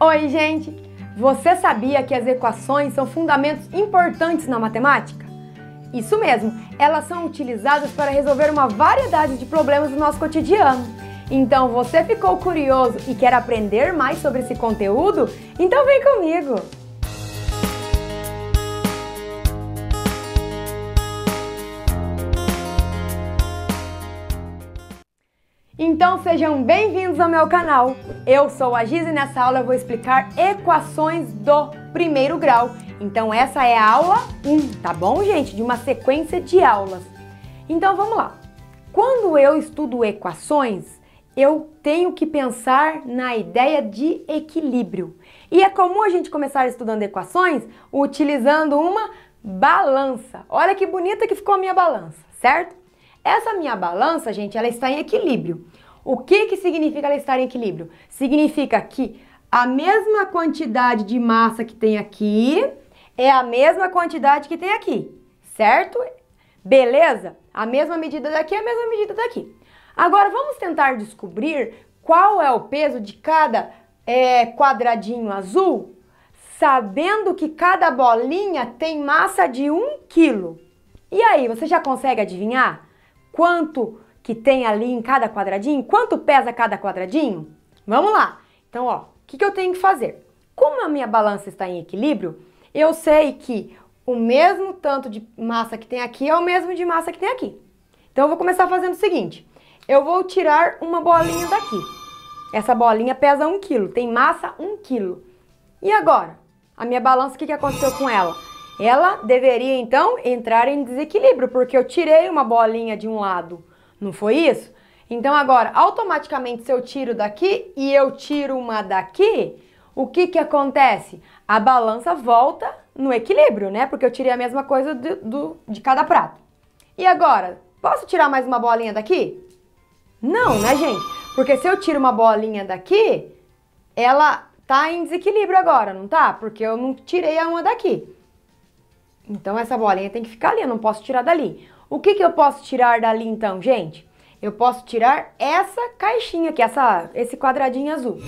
Oi, gente! Você sabia que as equações são fundamentos importantes na matemática? Isso mesmo, elas são utilizadas para resolver uma variedade de problemas do nosso cotidiano. Então, você ficou curioso e quer aprender mais sobre esse conteúdo? Então vem comigo! Então sejam bem-vindos ao meu canal. Eu sou a Giz e nessa aula eu vou explicar equações do primeiro grau. Então essa é a aula 1, tá bom, gente? De uma sequência de aulas. Então vamos lá. Quando eu estudo equações, eu tenho que pensar na ideia de equilíbrio. E é comum a gente começar estudando equações utilizando uma balança. Olha que bonita que ficou a minha balança, certo? Essa minha balança, gente, ela está em equilíbrio. O que, que significa ela estar em equilíbrio? Significa que a mesma quantidade de massa que tem aqui é a mesma quantidade que tem aqui, certo? Beleza? A mesma medida daqui é a mesma medida daqui. Agora vamos tentar descobrir qual é o peso de cada é, quadradinho azul, sabendo que cada bolinha tem massa de 1 um quilo. E aí, você já consegue adivinhar quanto que tem ali em cada quadradinho? Quanto pesa cada quadradinho? Vamos lá! Então, ó, o que, que eu tenho que fazer? Como a minha balança está em equilíbrio, eu sei que o mesmo tanto de massa que tem aqui é o mesmo de massa que tem aqui. Então, eu vou começar fazendo o seguinte. Eu vou tirar uma bolinha daqui. Essa bolinha pesa 1 kg, tem massa 1 kg. E agora? A minha balança, o que, que aconteceu com ela? Ela deveria, então, entrar em desequilíbrio, porque eu tirei uma bolinha de um lado não foi isso? Então agora, automaticamente se eu tiro daqui e eu tiro uma daqui, o que que acontece? A balança volta no equilíbrio, né? Porque eu tirei a mesma coisa do, do, de cada prato. E agora, posso tirar mais uma bolinha daqui? Não, né, gente? Porque se eu tiro uma bolinha daqui, ela tá em desequilíbrio agora, não tá? Porque eu não tirei a uma daqui. Então essa bolinha tem que ficar ali, eu não posso tirar dali. O que, que eu posso tirar dali então, gente? Eu posso tirar essa caixinha aqui, essa, esse quadradinho azul.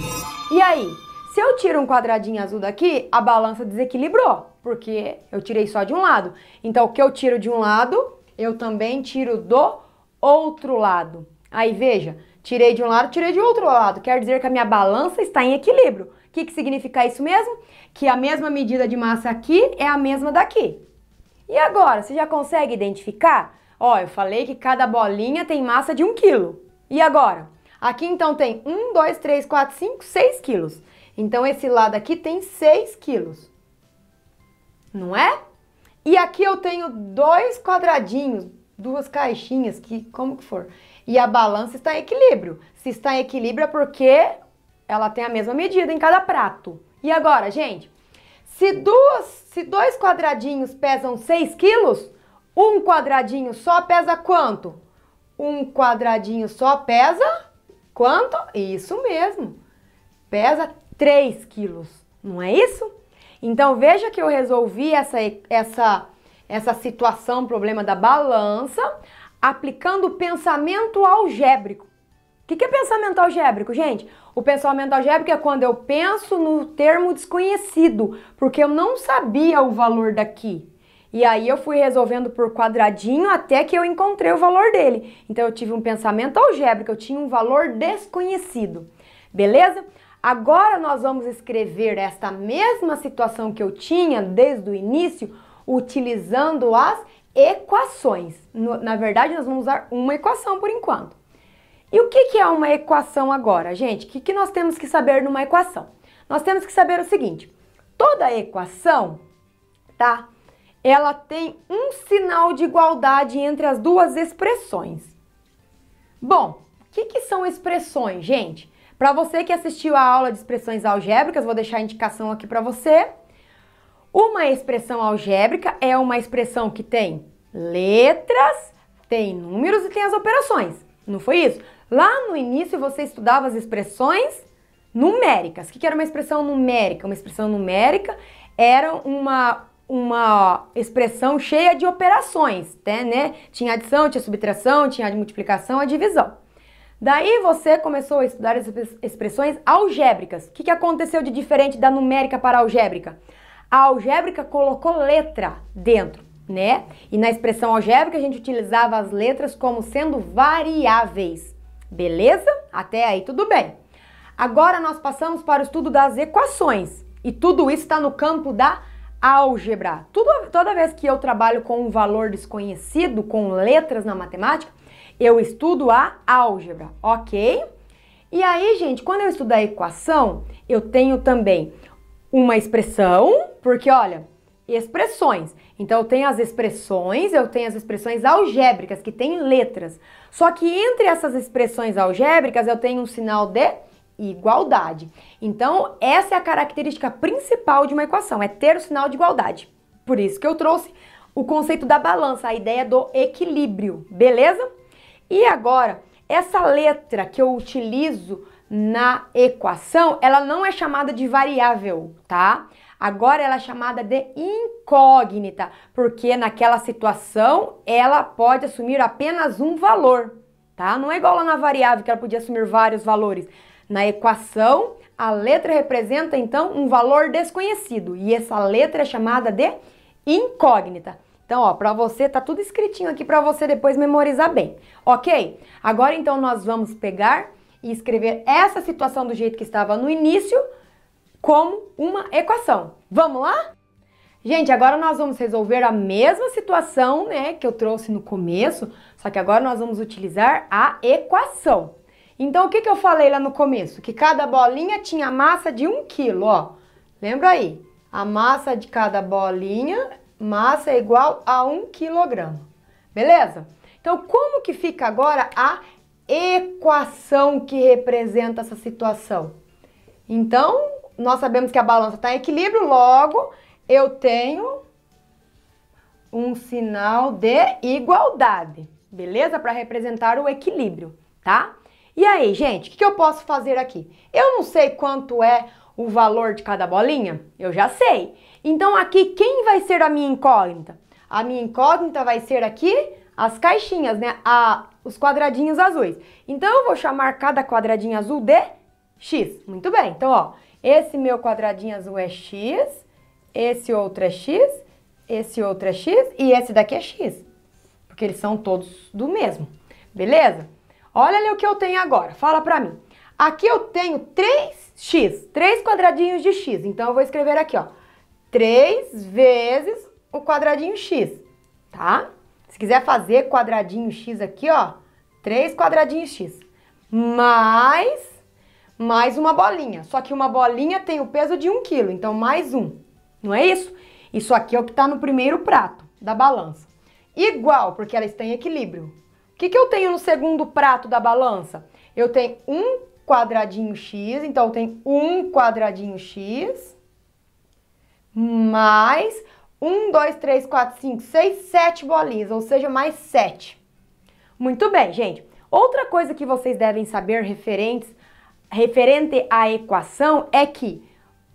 E aí, se eu tiro um quadradinho azul daqui, a balança desequilibrou, porque eu tirei só de um lado. Então o que eu tiro de um lado, eu também tiro do outro lado. Aí veja, tirei de um lado, tirei de outro lado. Quer dizer que a minha balança está em equilíbrio que, que significa isso mesmo? Que a mesma medida de massa aqui é a mesma daqui. E agora, você já consegue identificar? Ó, eu falei que cada bolinha tem massa de 1 quilo. E agora? Aqui então tem 1, 2, 3, 4, 5, 6 quilos. Então esse lado aqui tem 6 quilos. Não é? E aqui eu tenho dois quadradinhos, duas caixinhas, que como que for. E a balança está em equilíbrio. Se está em equilíbrio é porque ela tem a mesma medida em cada prato. E agora, gente, se, duas, se dois quadradinhos pesam 6 quilos, um quadradinho só pesa quanto? Um quadradinho só pesa quanto? Isso mesmo, pesa 3 quilos, não é isso? Então veja que eu resolvi essa, essa, essa situação, problema da balança, aplicando o pensamento algébrico. O que, que é pensamento algébrico, gente? O pensamento algébrico é quando eu penso no termo desconhecido, porque eu não sabia o valor daqui. E aí eu fui resolvendo por quadradinho até que eu encontrei o valor dele. Então eu tive um pensamento algébrico, eu tinha um valor desconhecido. Beleza? Agora nós vamos escrever esta mesma situação que eu tinha desde o início, utilizando as equações. Na verdade, nós vamos usar uma equação por enquanto. E o que, é uma equação agora, gente? O que, que nós temos que saber numa equação? Nós temos que saber o seguinte, toda equação, tá? Ela tem um sinal de igualdade entre as duas expressões. Bom, o que, que são expressões, gente? Para você que assistiu a aula de expressões algébricas, vou deixar a indicação aqui para você. Uma expressão algébrica é uma expressão que tem letras, tem números e tem as operações. Não foi isso? Lá no início você estudava as expressões numéricas. O que era uma expressão numérica? Uma expressão numérica era uma, uma expressão cheia de operações, né? né? Tinha adição, tinha subtração, tinha multiplicação, a divisão. Daí você começou a estudar as expressões algébricas. O que, que aconteceu de diferente da numérica para a algébrica? A algébrica colocou letra dentro, né? E na expressão algébrica a gente utilizava as letras como sendo variáveis. Beleza? Até aí tudo bem. Agora nós passamos para o estudo das equações. E tudo isso está no campo da álgebra. Tudo, toda vez que eu trabalho com um valor desconhecido, com letras na matemática, eu estudo a álgebra, ok? E aí, gente, quando eu estudo a equação, eu tenho também uma expressão, porque olha, expressões. Então eu tenho as expressões, eu tenho as expressões algébricas, que têm letras. Só que entre essas expressões algébricas eu tenho um sinal de igualdade. Então essa é a característica principal de uma equação, é ter o sinal de igualdade. Por isso que eu trouxe o conceito da balança, a ideia do equilíbrio, beleza? E agora, essa letra que eu utilizo na equação, ela não é chamada de variável, tá? Agora ela é chamada de incógnita, porque naquela situação ela pode assumir apenas um valor, tá? Não é igual lá na variável que ela podia assumir vários valores. Na equação, a letra representa então um valor desconhecido e essa letra é chamada de incógnita. Então, ó, para você tá tudo escritinho aqui para você depois memorizar bem. OK? Agora então nós vamos pegar e escrever essa situação do jeito que estava no início como uma equação. Vamos lá? Gente, agora nós vamos resolver a mesma situação, né, que eu trouxe no começo, só que agora nós vamos utilizar a equação. Então, o que, que eu falei lá no começo? Que cada bolinha tinha massa de 1 kg, ó. Lembra aí? A massa de cada bolinha, massa é igual a 1 kg. Beleza? Então, como que fica agora a equação que representa essa situação? Então, nós sabemos que a balança está em equilíbrio, logo eu tenho um sinal de igualdade, beleza? Para representar o equilíbrio, tá? E aí, gente, o que, que eu posso fazer aqui? Eu não sei quanto é o valor de cada bolinha? Eu já sei. Então aqui, quem vai ser a minha incógnita? A minha incógnita vai ser aqui as caixinhas, né? A, os quadradinhos azuis. Então eu vou chamar cada quadradinho azul de X. Muito bem. Então, ó, esse meu quadradinho azul é x, esse outro é x, esse outro é x e esse daqui é x. Porque eles são todos do mesmo, beleza? Olha ali o que eu tenho agora, fala pra mim. Aqui eu tenho 3x, 3 quadradinhos de x. Então, eu vou escrever aqui, ó. 3 vezes o quadradinho x, tá? Se quiser fazer quadradinho x aqui, ó. 3 quadradinhos x. Mais mais uma bolinha. Só que uma bolinha tem o peso de um quilo, então mais um. Não é isso? Isso aqui é o que está no primeiro prato da balança. Igual, porque elas têm equilíbrio. O que, que eu tenho no segundo prato da balança? Eu tenho um quadradinho x, então eu tenho um quadradinho x mais um, dois, três, quatro, cinco, seis, sete bolinhas, ou seja, mais sete. Muito bem, gente. Outra coisa que vocês devem saber referentes referente à equação é que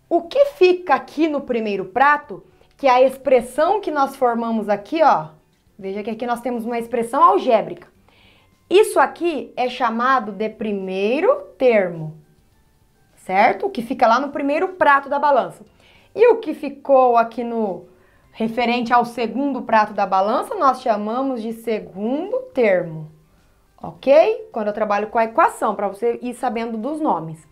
o que fica aqui no primeiro prato, que é a expressão que nós formamos aqui, ó, veja que aqui nós temos uma expressão algébrica. Isso aqui é chamado de primeiro termo, certo? O que fica lá no primeiro prato da balança. E o que ficou aqui no referente ao segundo prato da balança, nós chamamos de segundo termo ok? Quando eu trabalho com a equação, para você ir sabendo dos nomes.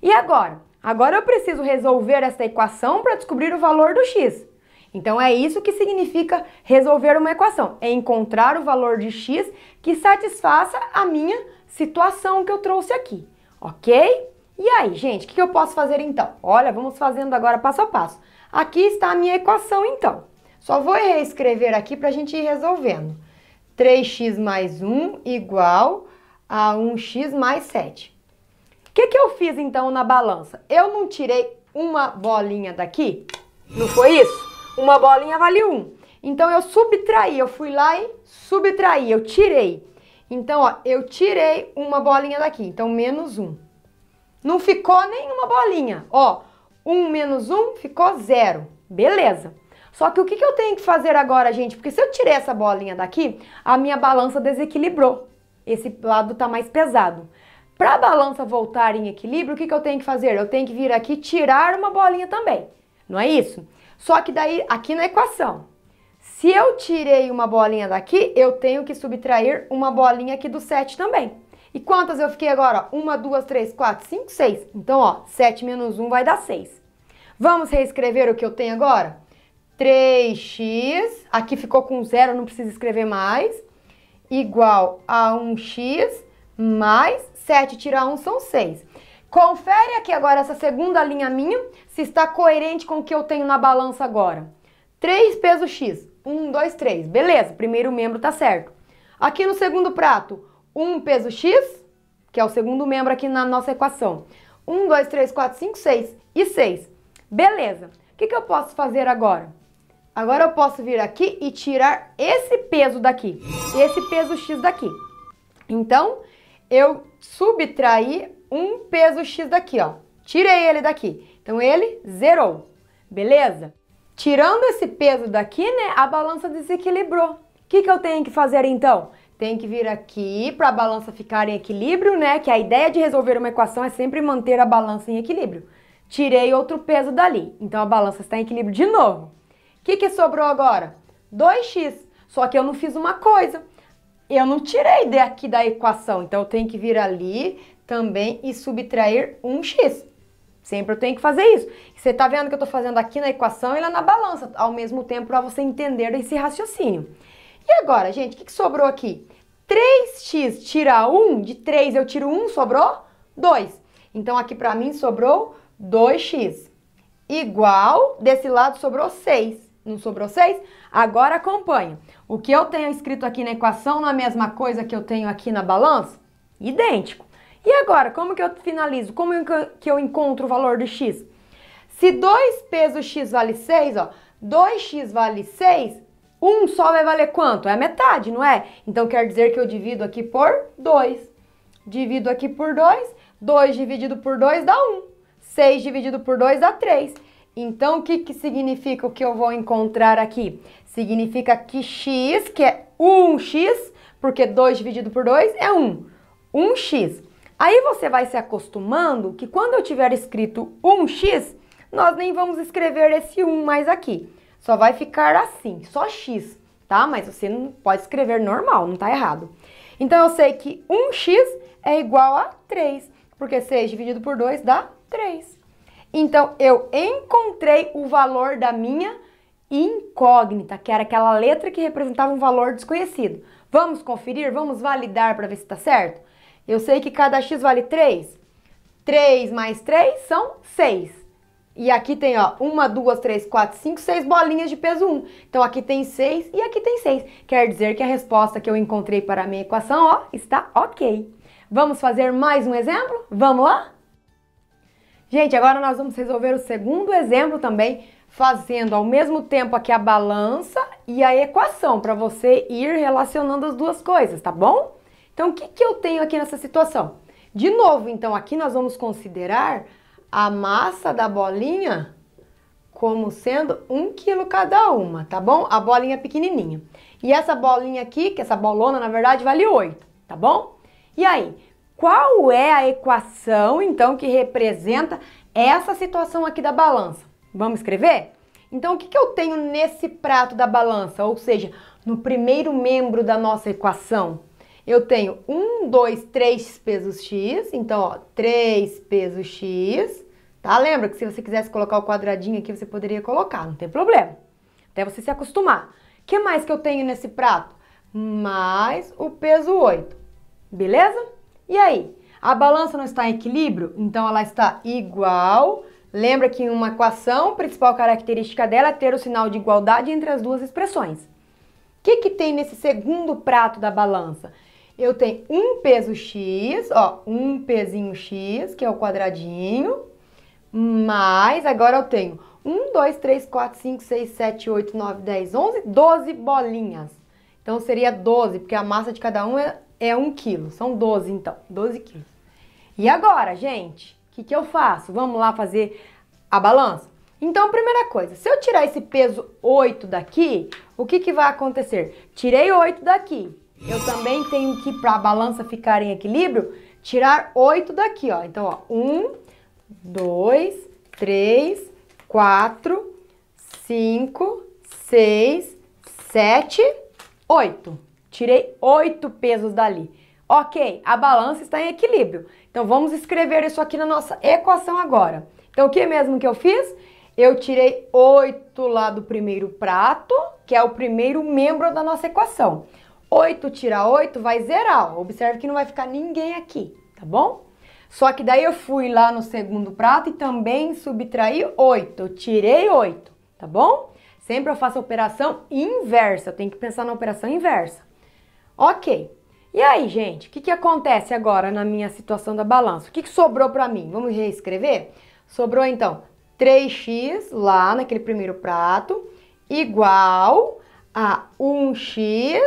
E agora? Agora eu preciso resolver essa equação para descobrir o valor do x. Então é isso que significa resolver uma equação, é encontrar o valor de x que satisfaça a minha situação que eu trouxe aqui, ok? E aí, gente, o que eu posso fazer então? Olha, vamos fazendo agora passo a passo. Aqui está a minha equação então. Só vou reescrever aqui para a gente ir resolvendo. 3x mais 1 igual a 1x mais 7. O que, que eu fiz então na balança? Eu não tirei uma bolinha daqui? Não foi isso? Uma bolinha vale 1. Então eu subtraí, eu fui lá e subtraí, eu tirei. Então, ó, eu tirei uma bolinha daqui, então menos 1. Não ficou nenhuma bolinha, ó. 1 menos 1 ficou 0. Beleza. Só que o que, que eu tenho que fazer agora, gente? Porque se eu tirei essa bolinha daqui, a minha balança desequilibrou. Esse lado tá mais pesado. Para a balança voltar em equilíbrio, o que, que eu tenho que fazer? Eu tenho que vir aqui tirar uma bolinha também, não é isso? Só que daí, aqui na equação, se eu tirei uma bolinha daqui, eu tenho que subtrair uma bolinha aqui do 7 também. E quantas eu fiquei agora? 1, 2, 3, 4, 5, 6. Então, ó, 7 menos 1 vai dar 6. Vamos reescrever o que eu tenho agora? 3x, aqui ficou com zero, não precisa escrever mais, igual a 1x mais 7 tirar 1 são 6. Confere aqui agora essa segunda linha minha, se está coerente com o que eu tenho na balança agora. 3 peso x, 1, 2, 3, beleza, primeiro membro está certo. Aqui no segundo prato, 1 peso x, que é o segundo membro aqui na nossa equação. 1, 2, 3, 4, 5, 6 e 6. Beleza. O que, que eu posso fazer agora? Agora eu posso vir aqui e tirar esse peso daqui, esse peso X daqui. Então, eu subtraí um peso X daqui, ó. Tirei ele daqui. Então, ele zerou, beleza? Tirando esse peso daqui, né, a balança desequilibrou. O que, que eu tenho que fazer, então? Tenho que vir aqui para a balança ficar em equilíbrio, né? Que a ideia de resolver uma equação é sempre manter a balança em equilíbrio. Tirei outro peso dali, então a balança está em equilíbrio de novo que, que sobrou agora? 2x. Só que eu não fiz uma coisa. Eu não tirei daqui da equação. Então, eu tenho que vir ali também e subtrair 1x. Sempre eu tenho que fazer isso. Você está vendo que eu estou fazendo aqui na equação e lá na balança, ao mesmo tempo, para você entender esse raciocínio. E agora, gente, o que, que sobrou aqui? 3x tira 1, de 3 eu tiro 1, sobrou 2. Então, aqui para mim sobrou 2x. Igual, desse lado sobrou 6 não sobrou seis? Agora acompanha. O que eu tenho escrito aqui na equação não é a mesma coisa que eu tenho aqui na balança? Idêntico. E agora, como que eu finalizo? Como é que eu encontro o valor do x? Se 2 pesos x vale 6, ó, 2x vale 6, 1 um só vai valer quanto? É a metade, não é? Então quer dizer que eu divido aqui por 2. Divido aqui por 2, 2 dividido por 2 dá 1. Um. 6 dividido por 2 dá 3. Então, o que, que significa o que eu vou encontrar aqui? Significa que x, que é 1x, porque 2 dividido por 2 é 1. 1x. Aí você vai se acostumando que quando eu tiver escrito 1x, nós nem vamos escrever esse 1 mais aqui. Só vai ficar assim, só x, tá? Mas você não pode escrever normal, não tá errado. Então, eu sei que 1x é igual a 3, porque 6 dividido por 2 dá 3. Então eu encontrei o valor da minha incógnita, que era aquela letra que representava um valor desconhecido. Vamos conferir, vamos validar para ver se está certo? Eu sei que cada x vale 3. 3 mais 3 são 6. E aqui tem, ó, 1, 2, 3, 4, 5, 6 bolinhas de peso 1. Então aqui tem 6 e aqui tem 6. Quer dizer que a resposta que eu encontrei para a minha equação, ó, está ok. Vamos fazer mais um exemplo? Vamos lá? Gente, agora nós vamos resolver o segundo exemplo também, fazendo ao mesmo tempo aqui a balança e a equação, para você ir relacionando as duas coisas, tá bom? Então, o que, que eu tenho aqui nessa situação? De novo, então, aqui nós vamos considerar a massa da bolinha como sendo um quilo cada uma, tá bom? A bolinha pequenininha. E essa bolinha aqui, que essa bolona, na verdade, vale 8, tá bom? E aí, qual é a equação, então, que representa essa situação aqui da balança? Vamos escrever? Então, o que, que eu tenho nesse prato da balança, ou seja, no primeiro membro da nossa equação? Eu tenho 1, 2, 3 pesos x, então, ó, 3 pesos x, tá? Lembra que se você quisesse colocar o quadradinho aqui, você poderia colocar, não tem problema, até você se acostumar. O que mais que eu tenho nesse prato? Mais o peso 8, beleza? E aí? A balança não está em equilíbrio? Então ela está igual. Lembra que uma equação, a principal característica dela é ter o sinal de igualdade entre as duas expressões. O que, que tem nesse segundo prato da balança? Eu tenho um peso x, ó, um pezinho x, que é o quadradinho, mais agora eu tenho 1, 2, 3, 4, 5, 6, 7, 8, 9, 10, 11, 12 bolinhas. Então seria 12, porque a massa de cada um é é 1 quilo. São 12, então. 12 quilos. E agora, gente, o que, que eu faço? Vamos lá fazer a balança? Então, primeira coisa, se eu tirar esse peso 8 daqui, o que, que vai acontecer? Tirei 8 daqui. Eu também tenho que, para a balança ficar em equilíbrio, tirar 8 daqui, ó. Então, ó, 1, 2, 3, 4, 5, 6, 7, 8. Tirei 8 pesos dali. Ok, a balança está em equilíbrio. Então vamos escrever isso aqui na nossa equação agora. Então o que mesmo que eu fiz? Eu tirei 8 lá do primeiro prato, que é o primeiro membro da nossa equação. 8 tirar 8 vai zerar. Observe que não vai ficar ninguém aqui, tá bom? Só que daí eu fui lá no segundo prato e também subtraí 8. Eu tirei 8, tá bom? Sempre eu faço a operação inversa. Eu tenho que pensar na operação inversa. Ok. E aí, gente, o que, que acontece agora na minha situação da balança? O que, que sobrou para mim? Vamos reescrever? Sobrou, então, 3x lá naquele primeiro prato igual a 1x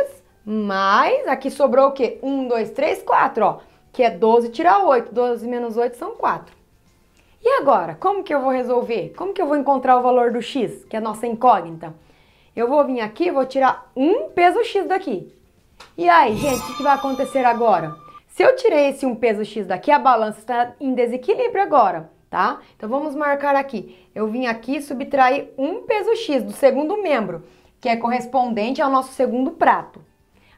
mais, aqui sobrou o quê? 1, 2, 3, 4, ó, que é 12 tirar 8, 12 menos 8 são 4. E agora, como que eu vou resolver? Como que eu vou encontrar o valor do x, que é a nossa incógnita? Eu vou vir aqui, vou tirar um peso x daqui. E aí, gente, o que vai acontecer agora? Se eu tirei esse 1 peso X daqui, a balança está em desequilíbrio agora, tá? Então vamos marcar aqui. Eu vim aqui e subtraí 1 peso X do segundo membro, que é correspondente ao nosso segundo prato.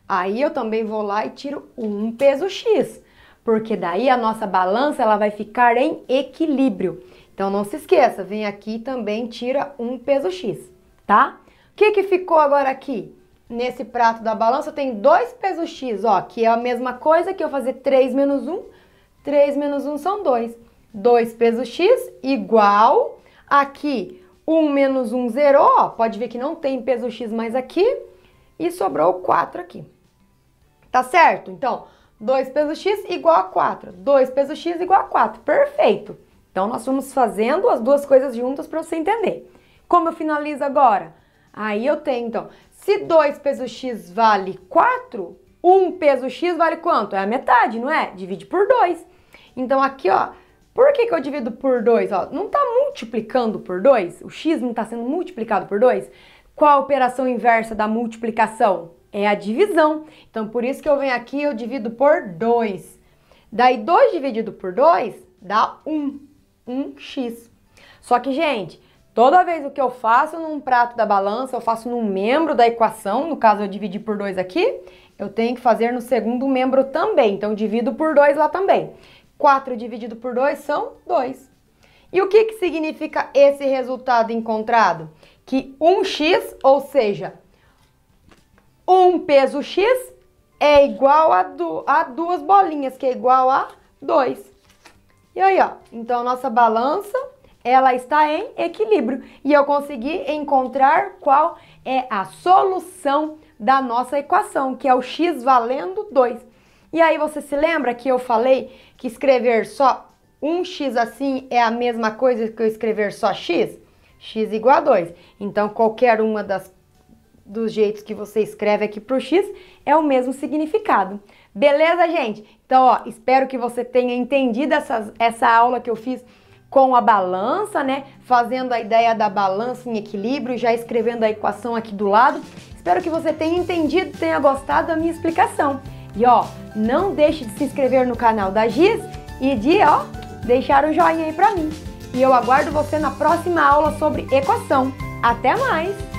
Aí eu também vou lá e tiro 1 peso X, porque daí a nossa balança ela vai ficar em equilíbrio. Então não se esqueça, vem aqui e também tira 1 peso X, tá? O que, que ficou agora aqui? nesse prato da balança eu tenho 2 pesos X, ó, que é a mesma coisa que eu fazer 3 menos 1. 3 menos 1 são 2. 2 pesos X igual, aqui 1 menos 1 zerou, ó, pode ver que não tem peso X mais aqui, e sobrou 4 aqui. Tá certo? Então, 2 pesos X igual a 4. 2 pesos X igual a 4. Perfeito! Então, nós vamos fazendo as duas coisas juntas para você entender. Como eu finalizo agora? Aí eu tenho, então, se 2 peso x vale 4, 1 um peso x vale quanto? É a metade, não é? Divide por 2. Então aqui, ó, por que, que eu divido por 2? Não está multiplicando por 2? O x não está sendo multiplicado por 2? Qual a operação inversa da multiplicação? É a divisão. Então por isso que eu venho aqui e eu divido por 2. Daí 2 dividido por 2 dá 1. Um, 1x. Um Só que, gente, Toda vez o que eu faço num prato da balança, eu faço num membro da equação, no caso eu dividi por 2 aqui, eu tenho que fazer no segundo membro também, então divido por 2 lá também. 4 dividido por 2 são 2. E o que, que significa esse resultado encontrado? Que 1x, ou seja, 1 peso x é igual a, du a duas bolinhas, que é igual a 2. E aí, ó, então a nossa balança ela está em equilíbrio e eu consegui encontrar qual é a solução da nossa equação, que é o x valendo 2. E aí você se lembra que eu falei que escrever só um x assim é a mesma coisa que eu escrever só x? x igual a 2. Então qualquer uma das dos jeitos que você escreve aqui para o x é o mesmo significado. Beleza, gente? Então, ó, espero que você tenha entendido essas, essa aula que eu fiz com a balança, né? Fazendo a ideia da balança em equilíbrio, já escrevendo a equação aqui do lado. Espero que você tenha entendido, tenha gostado da minha explicação. E ó, não deixe de se inscrever no canal da Giz e de ó, deixar um joinha aí pra mim. E eu aguardo você na próxima aula sobre equação. Até mais!